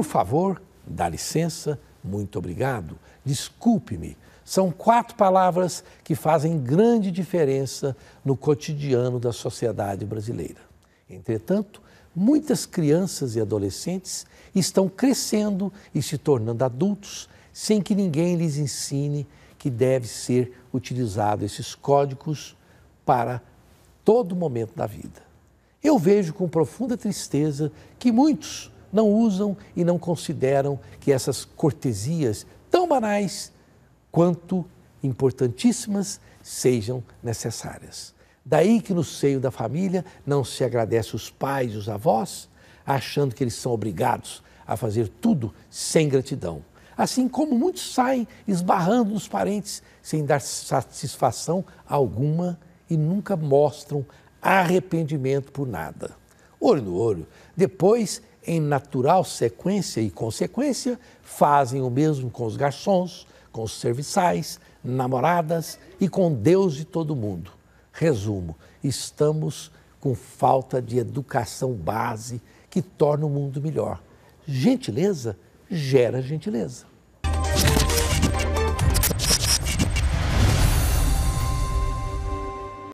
Por favor, dá licença, muito obrigado, desculpe-me. São quatro palavras que fazem grande diferença no cotidiano da sociedade brasileira. Entretanto, muitas crianças e adolescentes estão crescendo e se tornando adultos sem que ninguém lhes ensine que deve ser utilizado esses códigos para todo momento da vida. Eu vejo com profunda tristeza que muitos não usam e não consideram que essas cortesias, tão banais quanto importantíssimas, sejam necessárias. Daí que no seio da família não se agradece os pais e os avós, achando que eles são obrigados a fazer tudo sem gratidão. Assim como muitos saem esbarrando nos parentes sem dar satisfação alguma e nunca mostram arrependimento por nada olho no olho. Depois, em natural sequência e consequência, fazem o mesmo com os garçons, com os serviçais, namoradas e com Deus e todo mundo. Resumo: estamos com falta de educação base que torna o mundo melhor. Gentileza gera gentileza.